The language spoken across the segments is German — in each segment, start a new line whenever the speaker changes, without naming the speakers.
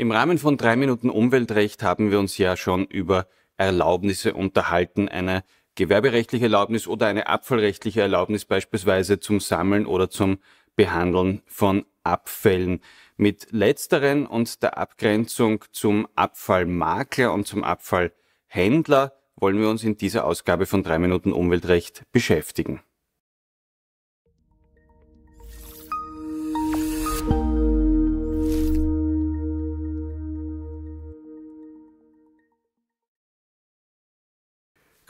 Im Rahmen von drei Minuten Umweltrecht haben wir uns ja schon über Erlaubnisse unterhalten, eine gewerberechtliche Erlaubnis oder eine abfallrechtliche Erlaubnis beispielsweise zum Sammeln oder zum Behandeln von Abfällen. Mit letzteren und der Abgrenzung zum Abfallmakler und zum Abfallhändler wollen wir uns in dieser Ausgabe von drei Minuten Umweltrecht beschäftigen.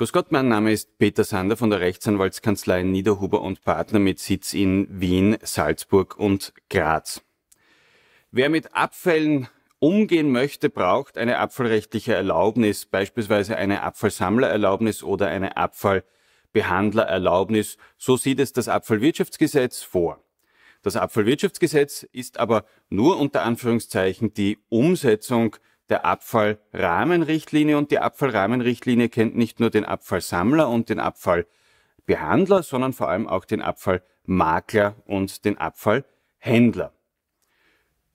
Grüß Gott, mein Name ist Peter Sander von der Rechtsanwaltskanzlei Niederhuber und Partner mit Sitz in Wien, Salzburg und Graz. Wer mit Abfällen umgehen möchte, braucht eine abfallrechtliche Erlaubnis, beispielsweise eine Abfallsammlererlaubnis oder eine Abfallbehandlererlaubnis. So sieht es das Abfallwirtschaftsgesetz vor. Das Abfallwirtschaftsgesetz ist aber nur unter Anführungszeichen die Umsetzung der Abfallrahmenrichtlinie und die Abfallrahmenrichtlinie kennt nicht nur den Abfallsammler und den Abfallbehandler, sondern vor allem auch den Abfallmakler und den Abfallhändler.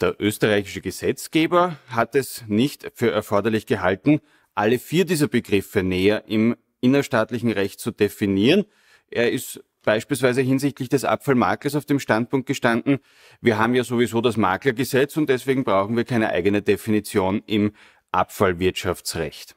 Der österreichische Gesetzgeber hat es nicht für erforderlich gehalten, alle vier dieser Begriffe näher im innerstaatlichen Recht zu definieren. Er ist beispielsweise hinsichtlich des Abfallmaklers auf dem Standpunkt gestanden, wir haben ja sowieso das Maklergesetz und deswegen brauchen wir keine eigene Definition im Abfallwirtschaftsrecht.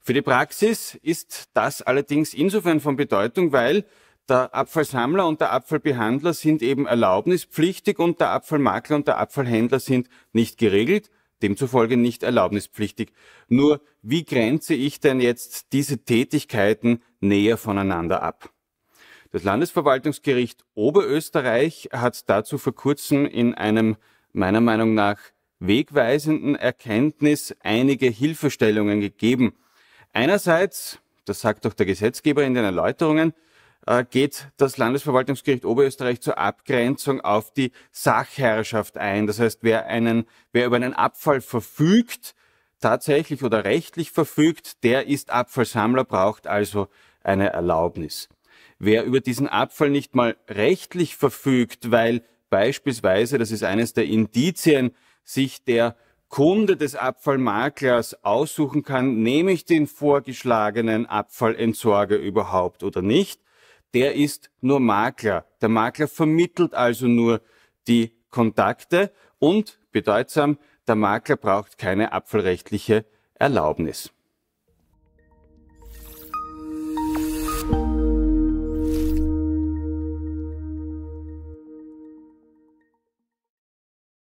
Für die Praxis ist das allerdings insofern von Bedeutung, weil der Abfallsammler und der Abfallbehandler sind eben erlaubnispflichtig und der Abfallmakler und der Abfallhändler sind nicht geregelt, demzufolge nicht erlaubnispflichtig. Nur wie grenze ich denn jetzt diese Tätigkeiten näher voneinander ab? Das Landesverwaltungsgericht Oberösterreich hat dazu vor kurzem in einem meiner Meinung nach wegweisenden Erkenntnis einige Hilfestellungen gegeben. Einerseits, das sagt auch der Gesetzgeber in den Erläuterungen, äh, geht das Landesverwaltungsgericht Oberösterreich zur Abgrenzung auf die Sachherrschaft ein. Das heißt, wer, einen, wer über einen Abfall verfügt, tatsächlich oder rechtlich verfügt, der ist Abfallsammler, braucht also eine Erlaubnis wer über diesen Abfall nicht mal rechtlich verfügt, weil beispielsweise, das ist eines der Indizien, sich der Kunde des Abfallmaklers aussuchen kann, nehme ich den vorgeschlagenen Abfallentsorger überhaupt oder nicht, der ist nur Makler. Der Makler vermittelt also nur die Kontakte und bedeutsam, der Makler braucht keine abfallrechtliche Erlaubnis.